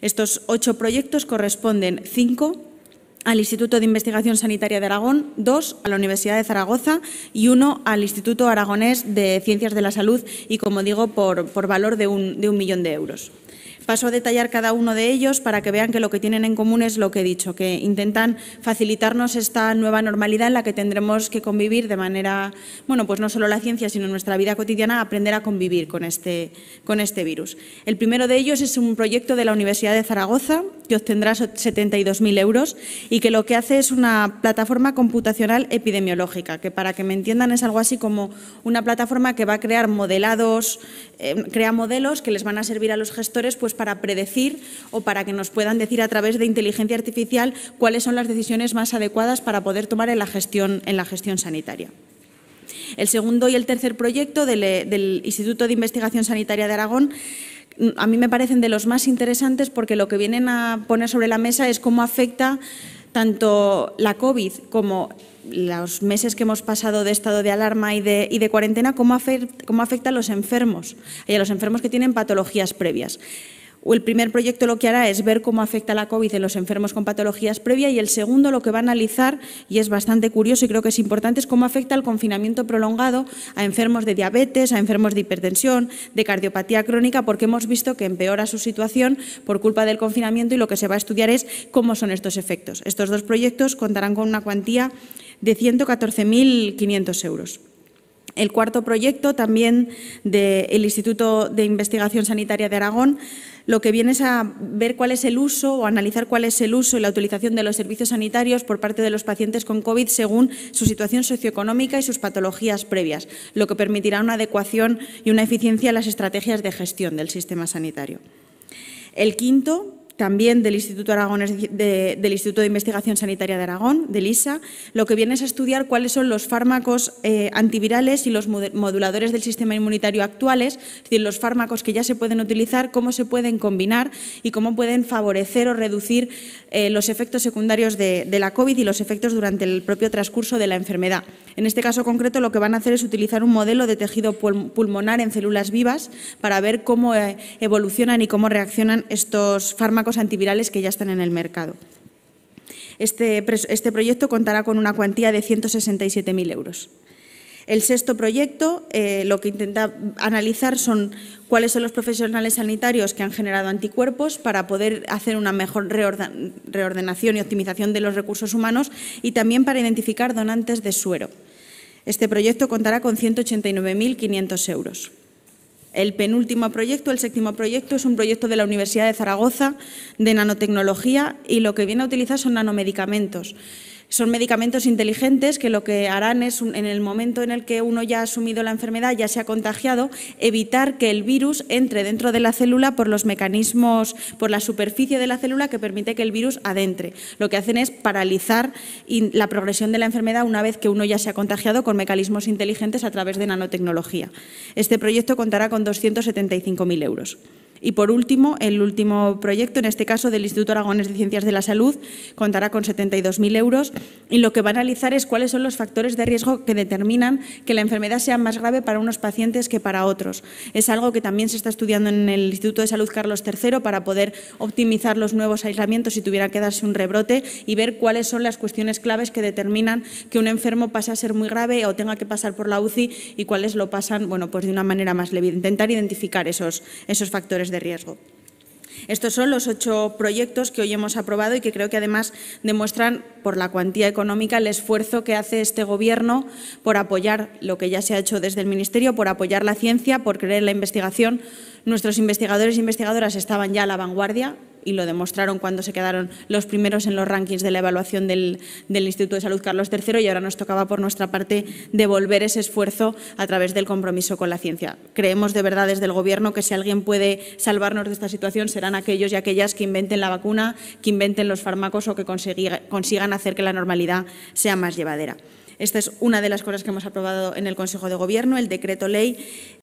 Estos ocho proyectos corresponden cinco al Instituto de Investigación Sanitaria de Aragón, dos a la Universidad de Zaragoza y uno al Instituto Aragonés de Ciencias de la Salud y, como digo, por, valor de un millón de euros. Paso a detallar cada uno de ellos para que vean que lo que tienen en común es lo que he dicho, que intentan facilitarnos esta nueva normalidad en la que tendremos que convivir de manera, bueno, pues no solo la ciencia, sino nuestra vida cotidiana, aprender a convivir con este, con este virus. El primero de ellos es un proyecto de la Universidad de Zaragoza que obtendrá 72.000 euros y que lo que hace es una plataforma computacional epidemiológica, que para que me entiendan es algo así como una plataforma que va a crear modelados, eh, crea modelos que les van a servir a los gestores pues para predecir o para que nos puedan decir a través de inteligencia artificial cuáles son las decisiones más adecuadas para poder tomar en la gestión, en la gestión sanitaria. El segundo y el tercer proyecto del, del Instituto de Investigación Sanitaria de Aragón a mí me parecen de los más interesantes porque lo que vienen a poner sobre la mesa es cómo afecta tanto la COVID como los meses que hemos pasado de estado de alarma y de, cuarentena, cómo afecta a los enfermos y a los enfermos que tienen patologías previas el primer proyecto lo que hará es ver cómo afecta la COVID en los enfermos con patologías previa y el segundo lo que va a analizar, y es bastante curioso y creo que es importante, es cómo afecta el confinamiento prolongado a enfermos de diabetes, a enfermos de hipertensión, de cardiopatía crónica, porque hemos visto que empeora su situación por culpa del confinamiento y lo que se va a estudiar es cómo son estos efectos. Estos dos proyectos contarán con una cuantía de 114.500 euros. El cuarto proyecto, también del Instituto de Investigación Sanitaria de Aragón, lo que viene es a ver cuál es el uso o analizar cuál es el uso y la utilización de los servicios sanitarios por parte de los pacientes con COVID según su situación socioeconómica y sus patologías previas, lo que permitirá una adecuación y una eficiencia en las estrategias de gestión del sistema sanitario. El quinto también del Instituto, Aragones de, del Instituto de Investigación Sanitaria de Aragón, del ISA, lo que viene es a estudiar cuáles son los fármacos eh, antivirales y los moduladores del sistema inmunitario actuales, es decir, los fármacos que ya se pueden utilizar, cómo se pueden combinar y cómo pueden favorecer o reducir eh, los efectos secundarios de, la COVID y los efectos durante el propio transcurso de la enfermedad. En este caso concreto lo que van a hacer es utilizar un modelo de tejido pulmonar en células vivas para ver cómo eh, evolucionan y cómo reaccionan estos fármacos antivirales que ya están en el mercado. Este, este proyecto contará con una cuantía de 167.000 euros. El sexto proyecto eh, lo que intenta analizar son cuáles son los profesionales sanitarios que han generado anticuerpos para poder hacer una mejor reordenación y optimización de los recursos humanos y también para identificar donantes de suero. Este proyecto contará con 189.500 euros. El penúltimo proyecto, el séptimo proyecto, es un proyecto de la Universidad de Zaragoza de nanotecnología y lo que viene a utilizar son nanomedicamentos. Son medicamentos inteligentes que lo que harán es, en el momento en el que uno ya ha asumido la enfermedad, ya se ha contagiado, evitar que el virus entre dentro de la célula por los mecanismos, por la superficie de la célula que permite que el virus adentre. Lo que hacen es paralizar la progresión de la enfermedad una vez que uno ya se ha contagiado con mecanismos inteligentes a través de nanotecnología. Este proyecto contará con 275.000 euros. Y por último, el último proyecto, en este caso del Instituto Aragones de Ciencias de la Salud, contará con 72.000 euros y lo que va a analizar es cuáles son los factores de riesgo que determinan que la enfermedad sea más grave para unos pacientes que para otros. Es algo que también se está estudiando en el Instituto de Salud Carlos III para poder optimizar los nuevos aislamientos si tuviera que darse un rebrote y ver cuáles son las cuestiones claves que determinan que un enfermo pase a ser muy grave o tenga que pasar por la UCI y cuáles lo pasan bueno, pues de una manera más leve. Intentar identificar esos, esos factores de riesgo. Estos son los ocho proyectos que hoy hemos aprobado y que creo que además demuestran por la cuantía económica el esfuerzo que hace este Gobierno por apoyar lo que ya se ha hecho desde el Ministerio, por apoyar la ciencia, por creer en la investigación. Nuestros investigadores e investigadoras estaban ya a la vanguardia y lo demostraron cuando se quedaron los primeros en los rankings de la evaluación del, Instituto de Salud Carlos III y ahora nos tocaba por nuestra parte devolver ese esfuerzo a través del compromiso con la ciencia. Creemos de verdad desde el Gobierno que si alguien puede salvarnos de esta situación serán aquellos y aquellas que inventen la vacuna, que inventen los fármacos o que consigan hacer que la normalidad sea más llevadera. Esta es una de las cosas que hemos aprobado en el Consejo de Gobierno, el decreto ley